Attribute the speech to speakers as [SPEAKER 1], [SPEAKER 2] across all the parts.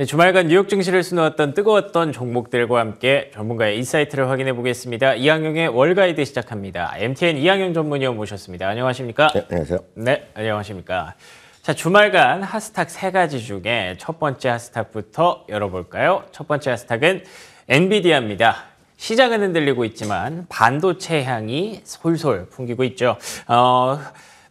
[SPEAKER 1] 네, 주말간 뉴욕 증시를 수놓았던 뜨거웠던 종목들과 함께 전문가의 인사이트를 확인해 보겠습니다. 이항용의 월가이드 시작합니다. MTN 이항용 전문위원 모셨습니다. 안녕하십니까? 네, 안녕하세요. 네, 안녕하십니까? 자, 주말간 하스탁 세 가지 중에 첫 번째 하스탁부터 열어볼까요? 첫 번째 하스탁은 엔비디아입니다. 시장은 흔들리고 있지만 반도체 향이 솔솔 풍기고 있죠. 어,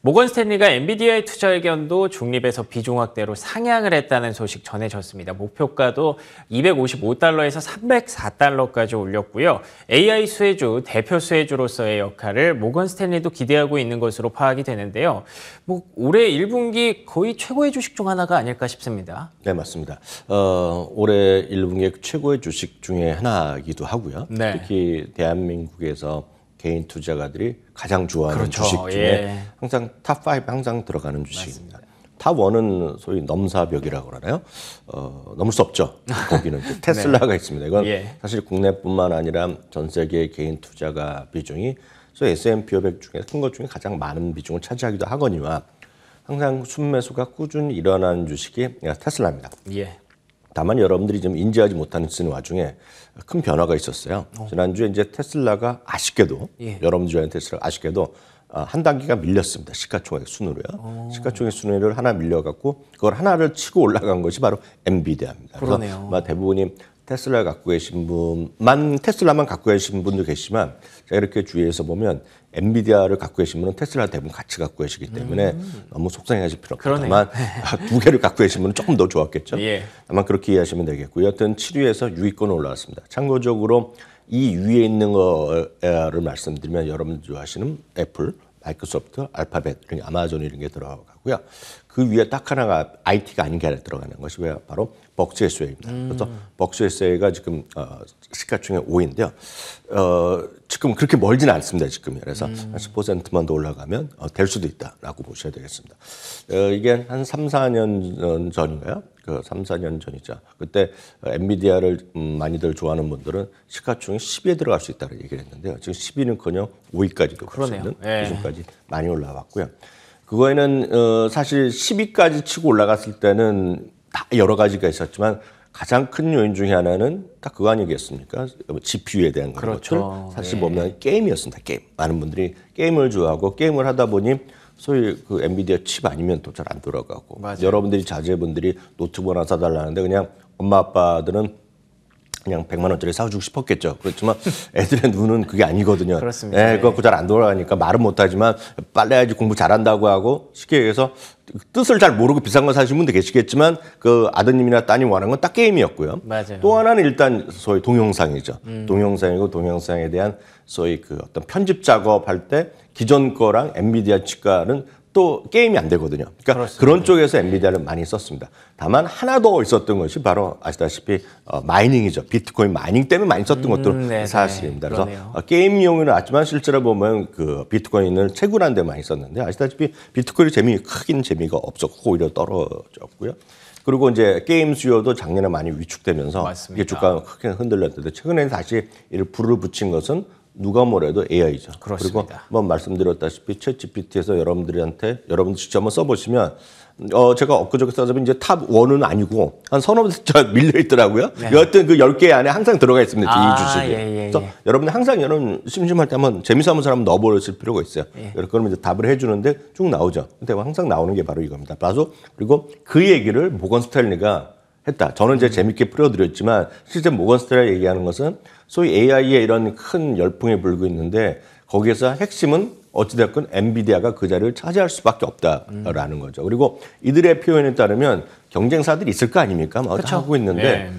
[SPEAKER 1] 모건 스탠리가 엔비디아의 투자 의견도 중립에서 비중 확대로 상향을 했다는 소식 전해졌습니다. 목표가도 255달러에서 304달러까지 올렸고요. AI 수혜주, 대표 수혜주로서의 역할을 모건 스탠리도 기대하고 있는 것으로 파악이 되는데요. 뭐 올해 1분기 거의 최고의 주식 중 하나가 아닐까 싶습니다.
[SPEAKER 2] 네, 맞습니다. 어, 올해 1분기 최고의 주식 중에 하나이기도 하고요. 네. 특히 대한민국에서 개인 투자가들이 가장 좋아하는 그렇죠. 주식 중에 예. 항상 탑5 항상 들어가는 주식입니다. 맞습탑 1은 소위 넘사벽이라고 그러나요? 어, 넘을 수 없죠. 거기는 네. 테슬라가 네. 있습니다. 이건 예. 사실 국내뿐만 아니라 전 세계 개인 투자가 비중이 소위 S&P 500 중에 큰 것 중에 가장 많은 비중을 차지하기도 하거니와 항상 순매수가 꾸준히 일어나는 주식이 테슬라입니다. 예. 다만 여러분들이 좀 인지하지 못하는 와중에 큰 변화가 있었어요. 어. 지난주에 이제 테슬라가 아쉽게도 예. 여러분들 좋아하는 테슬라 아쉽게도 아, 한 단계가 밀렸습니다. 시가총액 순으로요. 어. 시가총액 순위를 하나 밀려갖고 그걸 하나를 치고 올라간 것이 바로 엔비디아입니다. 그러네요. 대부분이 테슬라 갖고 계신 분만 테슬라만 갖고 계신 분도 계시지만 제가 이렇게 주위에서 보면 엔비디아를 갖고 계신 분은 테슬라 대부분 같이 갖고 계시기 때문에 음. 너무 속상해하실 필요 없다만 아, 두 개를 갖고 계신 분은 조금 더 좋았겠죠. 예. 아마 그렇게 이해하시면 되겠고요. 여튼 7위에서 6위권 올라왔습니다. 참고적으로 이 위에 있는 거를 말씀드리면 여러분 좋아하시는 애플, 마이크로소프트, 알파벳, 이런 게 아마존 이런 게 들어가고요. 그 위에 딱 하나가 IT가 아닌 게 하나 들어가는 것이 왜 바로 벅스에세이입니다. 음. 그래서 벅스에세이가 지금 어, 시가총액 5인데요. 어, 지금 그렇게 멀지는 않습니다. 지금 그래서 음. 한 10%만 더 올라가면 어, 될 수도 있다라고 보셔야 되겠습니다. 어, 이게 한 3, 4년 전인가요? 그 3, 4년 전이죠. 그때 엔비디아를 음, 많이들 좋아하는 분들은 시가총액 10위에 들어갈 수 있다는 얘기를 했는데요. 지금 10위는커녕 5위까지도 그 갈수 있는 예. 기준까지 많이 올라왔고요. 그거에는 어, 사실 10위까지 치고 올라갔을 때는 다 여러 가지가 있었지만 가장 큰 요인 중에 하나는 딱 그거 아니겠습니까? GPU에 뭐 대한 그렇죠. 사실 보면 뭐 네. 게임이었습니다. 게임. 많은 분들이 게임을 좋아하고 게임을 하다 보니 소위 그 엔비디아 칩 아니면 또잘안 돌아가고 맞아요. 여러분들이 자제분들이 노트북 하나 사달라는데 그냥 엄마 아빠들은 그냥 100만 원짜리 사주고 싶었겠죠. 그렇지만 애들의 눈은 그게 아니거든요. 그렇습니다. 예, 그거 네. 잘안 돌아가니까 말은 못하지만 빨래야지 공부 잘한다고 하고 쉽게 얘기해서 뜻을 잘 모르고 비싼 거사시는 분도 계시겠지만 그 아드님이나 따님 원하는 건 딱 게임이었고요. 맞아요. 또 하나는 일단 소위 동영상이죠. 음. 동영상이고 동영상에 대한 소위 그 어떤 편집 작업할 때 기존 거랑 엔비디아 치과는 또 게임이 안 되거든요. 그러니까 그렇습니다. 그런 쪽에서 엔비디아를 많이 썼습니다. 다만 하나 더 있었던 것이 바로 아시다시피 어, 마이닝이죠. 비트코인 마이닝 때문에 많이 썼던 음, 것도 네네. 네. 사실입니다. 그래서 그 게임용은 아지만 실제로 보면 그 비트코인을 채굴한데 많이 썼는데 아시다시피 비트코인이 재미 크긴 재미가 없었고 오히려 떨어졌고요. 그리고 이제 게임 수요도 작년에 많이 위축되면서 맞습니다. 이게 주가가 크게 흔들렸는데 최근에 다시 이를 불을 붙인 것은 누가 뭐래도 AI죠. 그렇습니다. 그리고 한번 말씀드렸다시피 챗 GPT에서 여러분들한테 여러분들 직접 한번 써보시면 어 제가 엊그저께 써서 이제 탑원은 아니고 한 서너 자 밀려 있더라고요. 네. 여하튼 그 열 개 안에 항상 들어가 있습니다. 아, 이 주식이. 예, 예, 그래서 예. 여러분 들 항상 여러분 심심할 때 한번 재미삼은 사람 한번 넣어보실 필요가 있어요. 예. 그러면 이제 답을 해주는데 쭉 나오죠. 근데 항상 나오는 게 바로 이겁니다. 봐서 그리고 그 얘기를 모건 스탠리가 했다. 저는 이제 음. 재밌게 풀어드렸지만 실제 모건 스탠리가 얘기하는 것은 소위 AI의 이런 큰 열풍에 불고 있는데 거기에서 핵심은 어찌됐건 엔비디아가 그 자리를 차지할 수밖에 없다라는 거죠. 그리고 이들의 표현에 따르면 경쟁사들이 있을 거 아닙니까? 막 뭐 그쵸. 하고 있는데 네.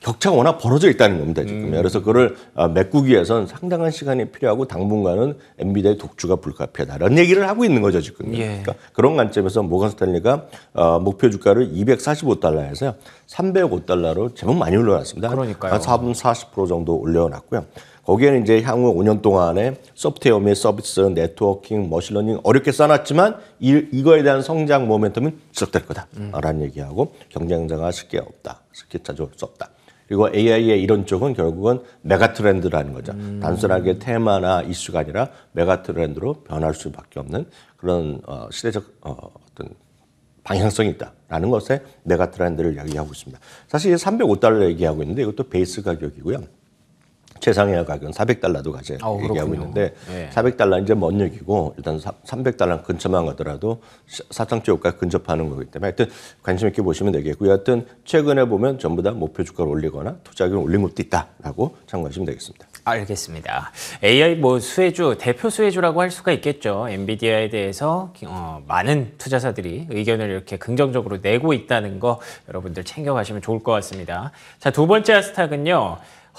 [SPEAKER 2] 격차가 워낙 벌어져 있다는 겁니다 지금. 음. 그래서 그걸 아, 메꾸기 위해선 상당한 시간이 필요하고 당분간은 엔비디아의 독주가 불가피하다라는 얘기를 하고 있는 거죠 지금. 예. 그러니까 그런 관점에서 모건 스탠리가 어, 목표 주가를 245달러에서 305달러로 제법 많이 올려놨습니다. 그러니까요. 한 4분 40% 정도 올려놨고요. 거기에는 이제 향후 5년 동안에 소프트웨어 및 서비스, 네트워킹, 머신러닝 어렵게 쌓아놨지만 이, 이거에 대한 성장 모멘텀은 지속될 거다라는 음. 얘기하고 경쟁자가 쉽게 없다, 쉽게 찾아올 수 없다. 그리고 AI의 이런 쪽은 결국은 메가 트렌드라는 거죠. 음. 단순하게 테마나 이슈가 아니라 메가 트렌드로 변할 수밖에 없는 그런 어, 시대적 어, 어떤 방향성이 있다라는 것에 메가 트렌드를 이야기하고 있습니다. 사실 305달러 얘기하고 있는데 이것도 베이스 가격이고요. 최상의 가격은 400달러도 가제 아, 얘기하고 그렇군요. 있는데 예. 400달러 이제 먼 얘기고 일단 300달러 근처만 가더라도 사상최고가 근접하는 거기 때문에 하여튼 관심 있게 보시면 되겠고요. 하여튼 최근에 보면 전부 다 목표 주가를 올리거나 투자금을 올린 것도 있다라고 참고하시면 되겠습니다.
[SPEAKER 1] 알겠습니다. AI 뭐 수혜주, 대표 수혜주라고 할 수가 있겠죠. 엔비디아에 대해서 어, 많은 투자사들이 의견을 이렇게 긍정적으로 내고 있다는 거 여러분들 챙겨가시면 좋을 것 같습니다. 자, 두 번째 하스탁은요.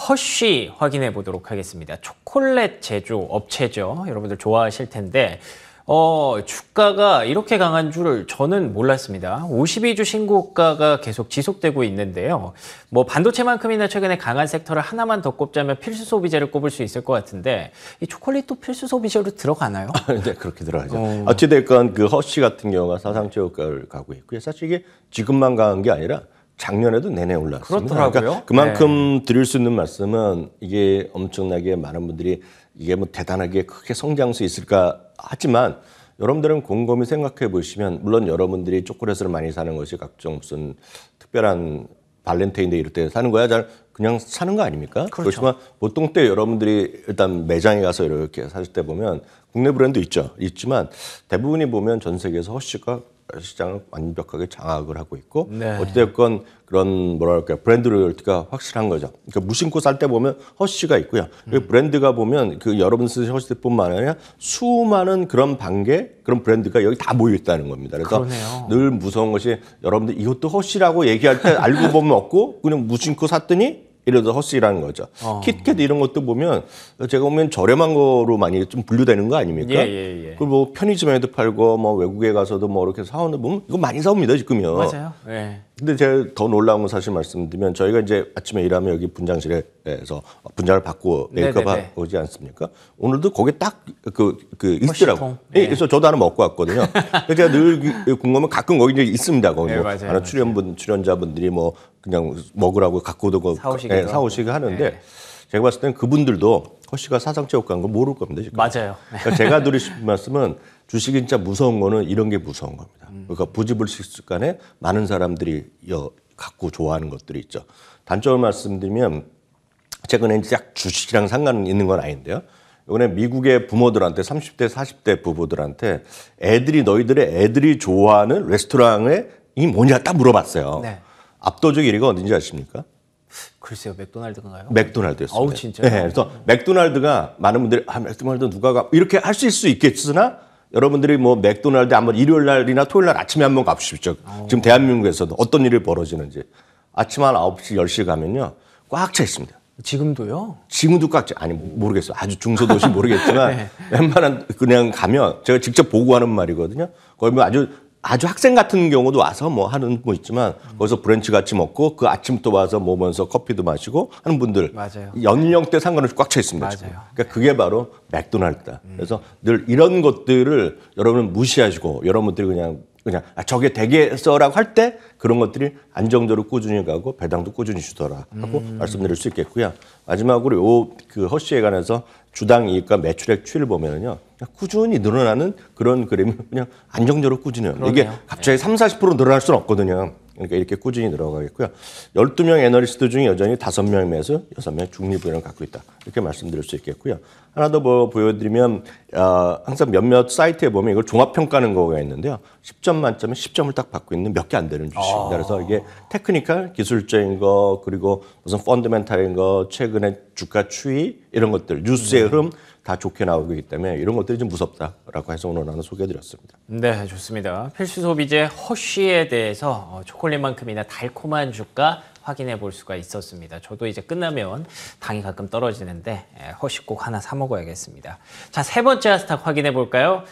[SPEAKER 1] 허쉬 확인해 보도록 하겠습니다. 초콜릿 제조 업체죠. 여러분들 좋아하실 텐데 어, 주가가 이렇게 강한 줄을 저는 몰랐습니다. 52주 신고가가 계속 지속되고 있는데요. 뭐 반도체만큼이나 최근에 강한 섹터를 하나만 더 꼽자면 필수 소비재를 꼽을 수 있을 것 같은데 이 초콜릿도 필수 소비재로 들어가나요?
[SPEAKER 2] 네, 그렇게 들어가죠. 어... 찌됐건그 허쉬 같은 경우가 사상 최고가를 가고 있고요. 사실 이게 지금만 강한 게 아니라 작년에도 내내 올랐습니다. 그러니까 그렇더라고요. 그러니까 그만큼 네. 드릴 수 있는 말씀은 이게 엄청나게 많은 분들이 이게 뭐 대단하게 크게 성장수 있을까 하지만 여러분들은 곰곰이 생각해 보시면 물론 여러분들이 초콜릿을 많이 사는 것이 각종 무슨 특별한 발렌테인데이 이럴 때 사는 거야 잘 그냥 사는 거 아닙니까? 그렇죠. 그렇지만 보통 때 여러분들이 일단 매장에 가서 이렇게 사실 때 보면 국내 브랜드 있죠. 있지만 대부분이 보면 전 세계에서 허쉬가 시장을 완벽하게 장악을 하고 있고 네. 어찌됐건 그런 뭐랄까 브랜드 로열티가 확실한 거죠. 그러니까 무심코 살 때 보면 허쉬가 있고요. 음. 브랜드가 보면 그 여러분 쓰신 허쉬뿐만 아니라 수많은 그런 반개 그런 브랜드가 여기 다 모여 있다는 겁니다. 그래서 그러네요. 늘 무서운 것이 여러분들 이것도 허쉬라고 얘기할 때 알고 보면 없고 그냥 무심코 샀더니 예를 들어 허스이라는 거죠. 어. 키캣 이런 것도 보면 제가 보면 저렴한 거로 많이 좀 분류되는 거 아닙니까? 예, 예, 예. 그리고 뭐 편의점에도 팔고 뭐 외국에 가서도 뭐 이렇게 사오는 보면 이거 많이 사옵니다 지금요. 맞아요. 예. 근데 제가 더 놀라운 건 사실 말씀드리면 저희가 이제 아침에 일하면 여기 분장실에서 분장을 받고 메이크업 네, 네, 네. 오지 않습니까? 오늘도 거기 딱그그 그, 그 있더라고. 예. 그래서 저도 하나 먹고 왔거든요. 제가 늘 궁금하면 가끔 거기 이제 있습니다. 거기 뭐 하나 출연분 출연자분들이 뭐 그냥 먹으라고 갖고 오던 그 거 사오시기도, 예, 사오시고 하는데 네. 제가 봤을 땐 그분들도 허씨가 사상 체육관 거 모를 겁니다. 지금. 맞아요. 그러니까 제가 드릴 말씀은 주식이 진짜 무서운 거는 이런 게 무서운 겁니다. 음. 그러니까 부지불식습관에 많은 사람들이 여, 갖고 좋아하는 것들이 있죠. 단점을 말씀드리면 최근에 딱 주식이랑 상관 있는 건 아닌데요. 이번에 미국의 부모들한테 30대, 40대 부부들한테 애들이 너희들의 애들이 좋아하는 레스토랑의 이 뭐냐 딱 물어봤어요. 네. 압도적 1위가 어딘지 아십니까?
[SPEAKER 1] 글쎄요, 맥도날드인가요?
[SPEAKER 2] 맥도날드였습니 아우 진짜. 네, 그래서 맥도날드가 많은 분들이 아 맥도날드 누가 가 이렇게 하실 수 있겠으나 여러분들이 뭐 맥도날드 한번 일요일 날이나 토요일 날 아침에 한번 가보십시오. 오. 아. 지금 대한민국에서도 어떤 일이 벌어지는지 아침 한 9시 10시 가면요 꽉 차 있습니다.
[SPEAKER 1] 지금도요?
[SPEAKER 2] 지금도 꽉차 아니 모르겠어요. 아주 중소도시 모르겠지만 네. 웬만한 그냥 가면 제가 직접 보고하는 말이거든요. 거의 뭐 아주 아주 학생 같은 경우도 와서 뭐 하는 거 있지만 거기서 브런치 같이 먹고 그 아침 부터 와서 먹으면서 커피도 마시고 하는 분들 맞아요. 연령대 상관없이 꽉 차 있습니다. 맞아요. 지금. 그러니까 그게 네. 바로 맥도날드다. 음. 그래서 늘 이런 것들을 여러분은 무시하시고 여러분들이 그냥 그냥 아, 저게 되겠어라고 할 때 그런 것들이 안정적으로 꾸준히 가고 배당도 꾸준히 주더라 하고 음. 말씀드릴 수 있겠고요. 마지막으로 요그 허씨에 관해서 주당 이익과 매출액 추이를 보면요. 은 꾸준히 늘어나는 그런 그림이 그냥 안정적으로 꾸준히 요 이게 갑자기 네. 삼 사십 프로 늘어날 수는 없거든요. 그러니까 이렇게 꾸준히 늘어가겠고요. 열두 명 애널리스트 중에 여전히 다섯 명 매수, 여섯 명 중립 을 갖고 있다. 이렇게 말씀드릴 수 있겠고요. 하나 더뭐 보여드리면 어, 항상 몇몇 사이트에 보면 이걸 종합평가하는 거가 있는데요. 10점 만점에 10점을 딱 받고 있는 몇 개 안 되는 주식입니다. 아. 그래서 이게 테크니컬, 기술적인 거 그리고 무슨 펀드멘탈인 거 최근에 주가 추이 이런 것들 뉴스의 네. 흐름 다 좋게 나오기 고있 때문에 이런 것들이 좀 무섭다라고 해서 오늘 나는 소개해드렸습니다.
[SPEAKER 1] 네, 좋습니다. 필수 소비재 허쉬에 대해서 어, 초콜릿만큼이나 달콤한 주가 확인해 볼 수가 있었습니다. 저도 이제 끝나면 당이 가끔 떨어지는데 예, 허쉬꼭 하나 사 먹어야겠습니다. 자, 세 번째 하스탁 확인해 볼까요?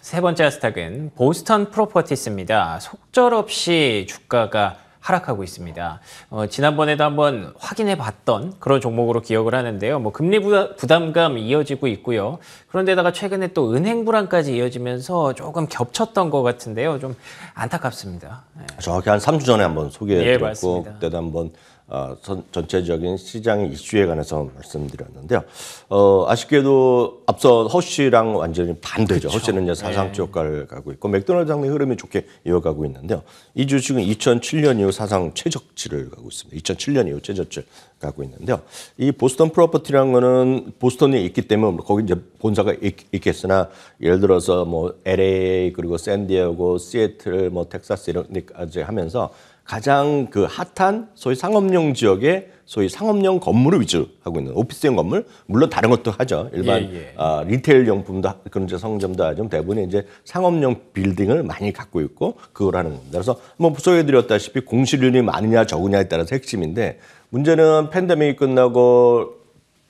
[SPEAKER 1] 세 번째 하스탁은 보스턴 프로퍼티스입니다. 속절없이 주가가 하락하고 있습니다. 어, 지난번에도 한번 확인해 봤던 그런 종목으로 기억을 하는데요. 뭐 금리 부담감 이어지고 있고요. 그런데다가 최근에 또 은행 불안까지 이어지면서 조금 겹쳤던 것 같은데요. 좀 안타깝습니다.
[SPEAKER 2] 네. 정확히 한 3주 전에 한번 소개해 예, 드렸고 예, 그때도 한번 어, 전체적인 시장 이슈에 관해서 말씀드렸는데요. 어, 아쉽게도 앞서 허쉬랑 완전히 반대죠. 그쵸. 허쉬는 이제 사상 최저가를 네. 가고 있고 맥도날드 장르의 흐름이 좋게 이어가고 있는데요. 이 주식은 2007년 이후 사상 최적치를 가고 있습니다. 2007년 이후 최저치를 가고 있는데요. 이 보스턴 프로퍼티라는 거는 보스턴이 있기 때문에 뭐 거기 이제 본사가 있, 겠으나 예를 들어서 뭐 LA 그리고 샌디에고 시애틀 뭐 텍사스 이런 데까지 하면서 가장 그 핫한 소위 상업용 지역에 소위 상업용 건물을 위주하고 로 있는 오피스형 건물 물론 다른 것도 하죠 일반 예, 예. 어, 아, 리테일 용품도 그런 이제 성점도 하죠 대부분 이제 상업용 빌딩을 많이 갖고 있고 그거라는 겁니다 그래서 뭐 소개해드렸다시피 공실률이 많으냐 적으냐에 따라서 핵심인데 문제는 팬데믹이 끝나고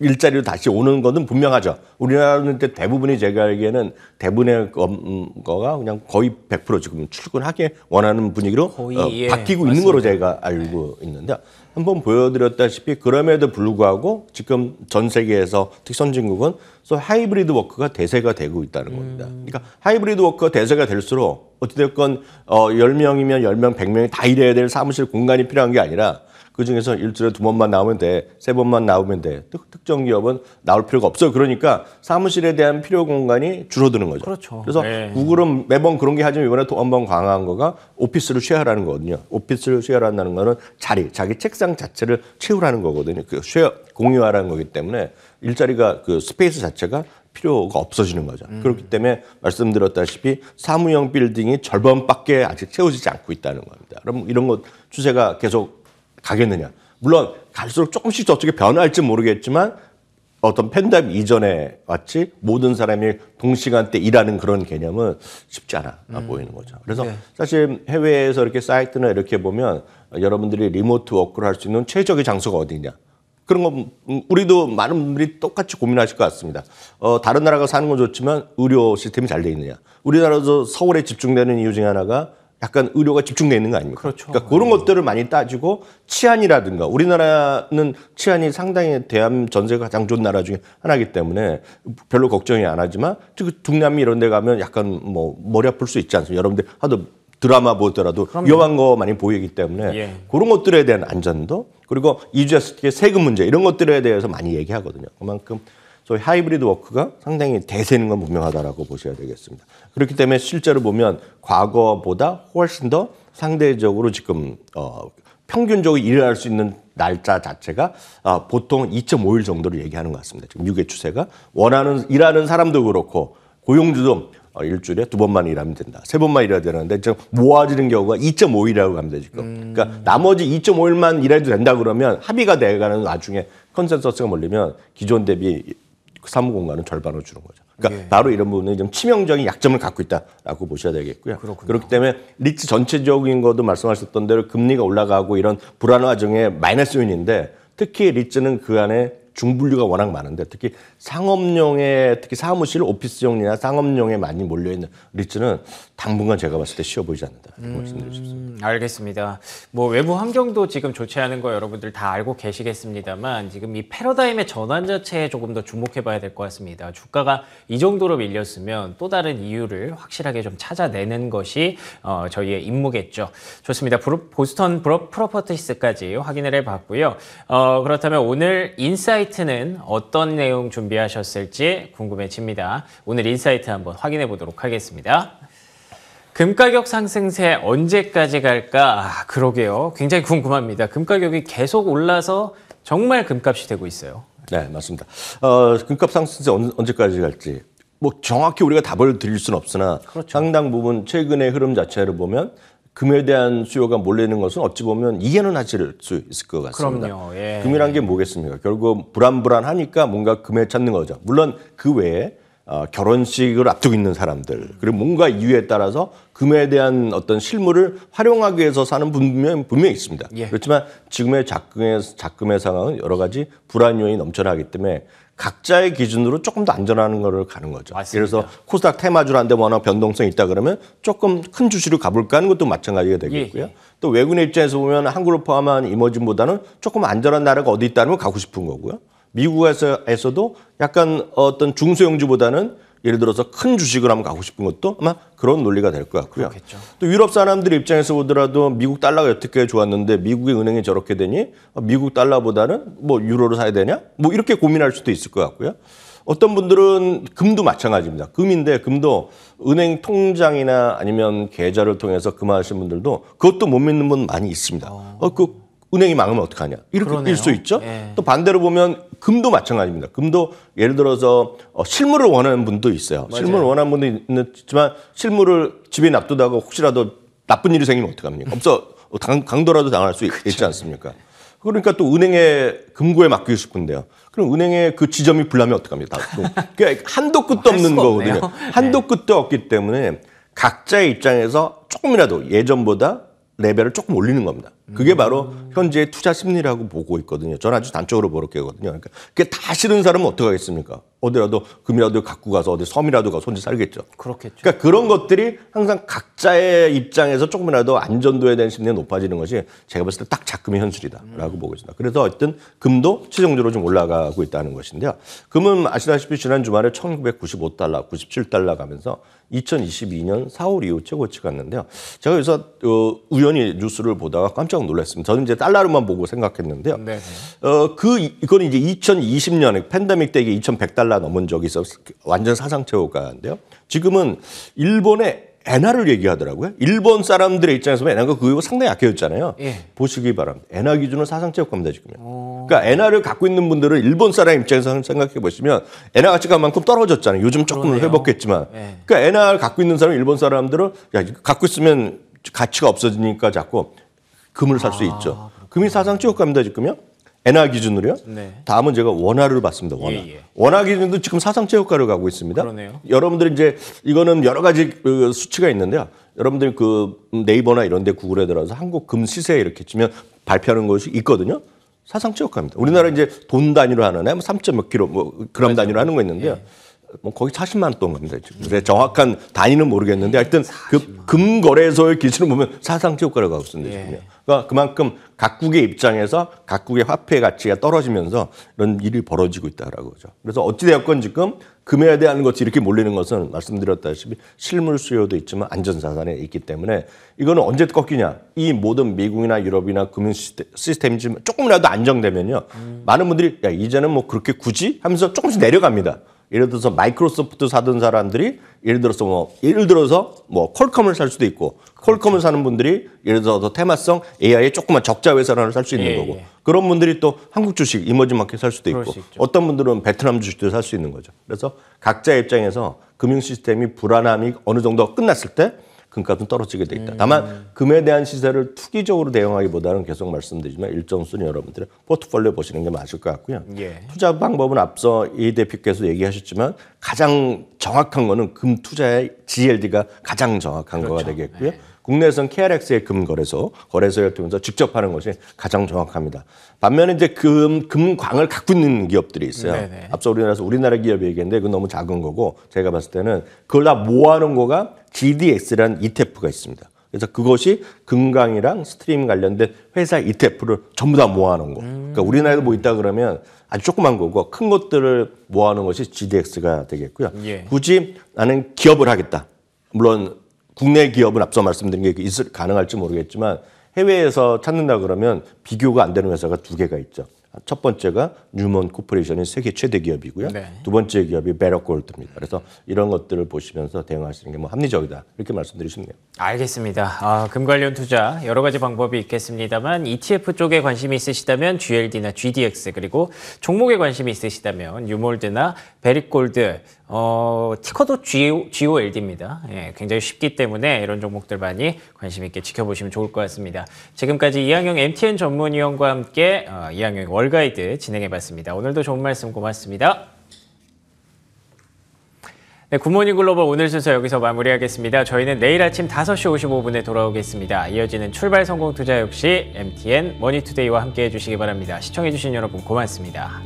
[SPEAKER 2] 일자리로 다시 오는 것은 분명하죠. 우리나라는 대부분이 제가 알기에는 대부분의 음, 거가 그냥 거의 100% 지금 출근하게 원하는 분위기로 거의, 어, 예, 바뀌고 맞습니다. 있는 거로 제가 알고 네. 있는데 한번 보여드렸다시피 그럼에도 불구하고 지금 전 세계에서 특히 선진국은 소 하이브리드 워크가 대세가 되고 있다는 겁니다. 음. 그러니까 하이브리드 워크가 대세가 될수록 어찌됐건 어, 10명이면 10명, 100명이 다 일해야 될 사무실 공간이 필요한 게 아니라 그중에서 일주일에 두 번만 나오면 돼. 세 번만 나오면 돼. 특, 정 기업은 나올 필요가 없어 그러니까 사무실에 대한 필요 공간이 줄어드는 거죠. 그렇죠. 그래서 네. 구글은 매번 그런 게 하지만 이번에 또 한 번 강화한 거가 오피스를 쉐어라는 거거든요. 오피스를 쉐어한다는 거는 자리, 자기 책상 자체를 채우라는 거거든요. 그 쉐어 공유하라는 거기 때문에 일자리가 그 스페이스 자체가 필요가 없어지는 거죠. 음. 그렇기 때문에 말씀드렸다시피 사무용 빌딩이 절반밖에 아직 채워지지 않고 있다는 겁니다. 그럼 이런 것 추세가 계속 가겠느냐. 물론 갈수록 조금씩 저쪽에 변할지 모르겠지만 어떤 팬덤 이전에 왔지 모든 사람이 동시간대 일하는 그런 개념은 쉽지 않아 음. 보이는 거죠. 그래서 네. 사실 해외에서 이렇게 사이트나 이렇게 보면 여러분들이 리모트 워크를 할 수 있는 최적의 장소가 어디냐. 그런 거 우리도 많은 분들이 똑같이 고민하실 것 같습니다. 어, 다른 나라가 사는 건 좋지만 의료 시스템이 잘 돼 있느냐. 우리나라도 서울에 집중되는 이유 중에 하나가 약간 의료가 집중되어 있는 거 아닙니까? 그렇죠. 그러니까 그런 음. 것들을 많이 따지고 치안이라든가 우리나라는 치안이 상당히 대한 전세가 가장 좋은 나라 중에 하나이기 때문에 별로 걱정이 안 하지만 특히 중남미 이런 데 가면 약간 뭐 머리 아플 수 있지 않습니까? 여러분들 하도 드라마 보더라도 그럼요. 위험한 거 많이 보이기 때문에 예. 그런 것들에 대한 안전도 그리고 이주했을 세금 문제 이런 것들에 대해서 많이 얘기하거든요. 그만큼 소위 하이브리드 워크가 상당히 대세인건 분명하다라고 보셔야 되겠습니다. 그렇기 때문에 실제로 보면 과거보다 훨씬 더 상대적으로 지금 어, 평균적으로 일할 수 있는 날짜 자체가 어, 보통 2.5일 정도를 얘기하는 것 같습니다. 지금 유국 추세가 원하는 일하는 사람도 그렇고 고용주도 어, 일주일에 두 번만 일하면 된다. 세 번만 일해야 되는데 지금 모아지는 경우가 2.5일이라고 합니다 지금. 그러니까 음. 그러니까 나머지 2.5일만 일해도 된다 그러면 합의가 돼가는 나중에 컨센서스가 몰리면 기존 대비 그 사무 공간은 절반으로 주는 거죠. 그러니까 예. 바로 이런 부분은 좀 치명적인 약점을 갖고 있다라고 보셔야 되겠고요. 그렇군요. 그렇기 때문에 리츠 전체적인 것도 말씀하셨던 대로 금리가 올라가고 이런 불안 와중에 마이너스 요인인데 특히 리츠는 그 안에 중분류가 워낙 많은데 특히 상업용에 특히 사무실 오피스용이나 상업용에 많이 몰려 있는 리츠는 당분간 제가 봤을 때 쉬워 보이지 않는다.
[SPEAKER 1] 음, 말씀드리고 싶습니다. 음, 알겠습니다. 뭐 외부 환경도 지금 좋지 않은 거 여러분들 다 알고 계시겠습니다만 지금 이 패러다임의 전환 자체에 조금 더 주목해 봐야 될 것 같습니다. 주가가 이 정도로 밀렸으면 또 다른 이유를 확실하게 좀 찾아내는 것이 어, 저희의 임무겠죠. 좋습니다. 브루, 보스턴 브로, 프로퍼티스까지 확인을 해 봤고요. 어, 그렇다면 오늘 인사이트는 어떤 내용 준비하셨을지 궁금해집니다. 오늘 인사이트 한번 확인해 보도록 하겠습니다. 금가격 상승세 언제까지 갈까? 아, 그러게요. 굉장히 궁금합니다. 금가격이 계속 올라서 정말 금값이 되고 있어요.
[SPEAKER 2] 네, 맞습니다. 어, 금값 상승세 언제까지 갈지 뭐 정확히 우리가 답을 드릴 수는 없으나 그렇죠. 상당 부분 최근의 흐름 자체를 보면 금에 대한 수요가 몰리는 것은 어찌 보면 이해는 하실 수 있을 것 같습니다. 그럼요. 예. 금이란 게 뭐겠습니까? 결국 불안불안하니까 뭔가 금에 찾는 거죠. 물론 그 외에 어, 결혼식을 앞두고 있는 사람들 그리고 뭔가 이유에 따라서 금에 대한 어떤 실물을 활용하기 위해서 사는 분명 분명히 있습니다. 예. 그렇지만 지금의 작금의 작금의 상황은 여러 가지 불안 요인이 넘쳐나기 때문에 각자의 기준으로 조금 더 안전한 거를 가는 거죠. 맞습니다. 그래서 코스닥 테마주라는데 워낙 변동성이 있다 그러면 조금 큰 주시로 가볼까 하는 것도 마찬가지가 되겠고요. 예. 예. 또 외국인 입장에서 보면 한국을 포함한 이머진보다는 조금 안전한 나라가 어디 있다면 가고 싶은 거고요. 미국에서에서도 약간 어떤 중소형주보다는 예를 들어서 큰 주식을 한번 가고 싶은 것도 아마 그런 논리가 될 것 같고요. 그렇겠죠. 또 유럽 사람들 입장에서 보더라도 미국 달러가 여태까지 좋았는데 미국의 은행이 저렇게 되니 미국 달러보다는 뭐 유로를 사야 되냐? 뭐 이렇게 고민할 수도 있을 것 같고요. 어떤 분들은 금도 마찬가지입니다. 금인데 금도 은행 통장이나 아니면 계좌를 통해서 금하신 분들도 그것도 못 믿는 분 많이 있습니다. 어, 어 그 은행이 망하면 어떡하냐. 이렇게 그일수 있죠. 예. 또 반대로 보면 금도 마찬가지입니다. 금도 예를 들어서 어, 실물을 원하는 분도 있어요. 맞아요. 실물을 원하는 분도 있지만 실물을 집에 놔두다가 혹시라도 나쁜 일이 생기면 어떡합니까? 없어 강, 도라도 당할 수 그쵸. 있지 않습니까? 그러니까 또 은행에 금고에 맡기고 싶은데요. 그럼 은행에 그 지점이 불나면 어떡합니까? 그러니까 한도 끝도 없는 거거든요. 요 한도 네. 끝도 없기 때문에 각자의 입장에서 조금이라도 예전보다 레벨을 조금 올리는 겁니다. 그게 바로 현재의 투자 심리라고 보고 있거든요. 저는 아주 단적으로 보는게거든요 그러니까 그게 다 싫은 사람은 어떡 하겠습니까? 어디라도 금이라도 갖고 가서 어디 섬이라도 가서 혼자 살겠죠. 그렇겠죠. 그러니까 그런 것들이 항상 각자의 입장에서 조금이라도 안전도에 대한 심리가 높아지는 것이 제가 봤을 때 딱 작금의 현실이다라고 음. 보고 있습니다. 그래서 어쨌든 금도 최종적으로 좀 올라가고 있다는 것인데요. 금은 아시다시피 지난 주말에 1995달러, 97달러 가면서 2022년 4월 이후 최고치 갔는데요. 제가 여기서 어, 우연히 뉴스를 보다가 깜짝 깜짝 놀랐습니다. 저는 이제 달러로만 보고 생각했는데요. 네. 네. 어, 그, 이건 이제 2020년에 팬데믹 때 이게 2100달러 넘은 적이 있어 완전 사상 최고가인데요. 지금은 일본의 엔화를 얘기하더라고요. 일본 사람들의 입장에서 보면 엔화가 그거 상당히 약해졌잖아요. 예. 보시기 바랍니다. 엔화 기준은 사상 최고가입니다 지금. 오. 그러니까 엔화를 갖고 있는 분들은 일본 사람 입장에서 생각해 보시면 엔화 가치가 만큼 떨어졌잖아요. 요즘 조금 그 회복했지만. 예. 그러니까 엔화를 갖고 있는 사람 일본 사람들은 야 갖고 있으면 가치가 없어지니까 자꾸 금을 살수 아, 있죠. 금이 사상 최고가입니다 지금요. 엔화 기준으로요. 네. 다음은 제가 원화를 봤습니다. 원화. 예, 예. 원화 기준도 지금 사상 최고가로 가고 있습니다. 그러네요. 여러분들이 제 이거는 여러 가지 그 수치가 있는데요. 여러분들이 그 네이버나 이런 데 구글에 들어가서 한국 금 시세 이렇게 치면 발표하는 것이 있거든요. 사상 최고가입니다. 우리나라 네. 이제 돈 단위로 하는 애, 뭐 3. 몇 킬로 뭐 그램 단위로 하는 거 있는데요. 예. 뭐 거의 40만 원돈 겁니다. 지금. 정확한 단위는 모르겠는데 하여튼 그 금거래소의 기준을 보면 사상 최고가라고 하고 있습니다. 예. 그러니까 그만큼 각국의 입장에서 각국의 화폐 가치가 떨어지면서 이런 일이 벌어지고 있다라고 하죠. 그래서 어찌되었건 지금 금에 대한 것이 이렇게 몰리는 것은 말씀드렸다시피 실물 수요도 있지만 안전자산에 있기 때문에 이거는 언제 꺾이냐. 이 모든 미국이나 유럽이나 금융 시스템이 조금이라도 안정되면요. 음. 많은 분들이 야, 이제는 뭐 그렇게 굳이 하면서 조금씩 내려갑니다. 예를 들어서 마이크로소프트 사던 사람들이 예를 들어서 뭐 예를 들어서 뭐 퀄컴을 살 수도 있고 퀄컴을 그렇죠. 사는 분들이 예를 들어서 테마성 AI의 조그만 적자 회사를 라 살수 있는 예, 거고 예. 그런 분들이 또 한국 주식 이머징 마켓 살 수도 있고 어떤 분들은 베트남 주식도 살 수 있는 거죠. 그래서 각자 입장에서 금융 시스템이 불안함이 어느 정도 끝났을 때 금값은 떨어지게 돼 있다. 음. 다만 금에 대한 시세를 투기적으로 대응하기보다는 계속 말씀드리지만 일정 수는 여러분들의 포트폴리오 보시는 게 맞을 것 같고요. 예. 투자 방법은 앞서 이 대표께서 얘기하셨지만 가장 정확한 거는 금 투자의 GLD가 가장 정확한 그렇죠. 거가 되겠고요. 예. 국내에선 KRX의 금거래소, 거래소에 통해서 직접 하는 것이 가장 정확합니다. 반면에 이제 금, 금광을 갖고 있는 기업들이 있어요. 네네. 네. 앞서 우리나라에서 우리나라 기업이 얘기했는데 그건 너무 작은 거고 제가 봤을 때는 그걸 다 모아놓은 거가 GDX라는 ETF가 있습니다. 그래서 그것이 금광이랑 스트림 관련된 회사 ETF를 전부 다 모아놓은 거. 그러니까 우리나라에도 뭐 있다 그러면 아주 조그만 거고 큰 것들을 모아놓은 것이 GDX가 되겠고요. 예. 굳이 나는 기업을 하겠다. 물론 국내 기업은 앞서 말씀드린 게 있을 가능할지 모르겠지만 해외에서 찾는다 그러면 비교가 안 되는 회사가 두 개가 있죠. 첫 번째가 뉴먼 코퍼레이션이 세계 최대 기업이고요. 네. 두 번째 기업이 베러골드입니다. 그래서 이런 것들을 보시면서 대응하시는 게 뭐 합리적이다 이렇게 말씀드리고 싶네요.
[SPEAKER 1] 알겠습니다. 아, 금 관련 투자 여러 가지 방법이 있겠습니다만 ETF 쪽에 관심이 있으시다면 GLD나 GDX 그리고 종목에 관심이 있으시다면 뉴몰드나 베리골드 어, 티커도 GO, l d 입니다 예, 굉장히 쉽기 때문에 이런 종목들 많이 관심 있게 지켜보시면 좋을 것 같습니다. 지금까지 이항영 MTN 전문위원과 함께 어, 이항영 월가이드 진행해봤습니다. 오늘도 좋은 말씀 고맙습니다. 네, 굿모닝 글로벌 오늘 순서 여기서 마무리하겠습니다. 저희는 내일 아침 5시 55분에 돌아오겠습니다. 이어지는 출발 성공 투자 역시 MTN 머니투데이와 함께 해주시기 바랍니다. 시청해주신 여러분 고맙습니다.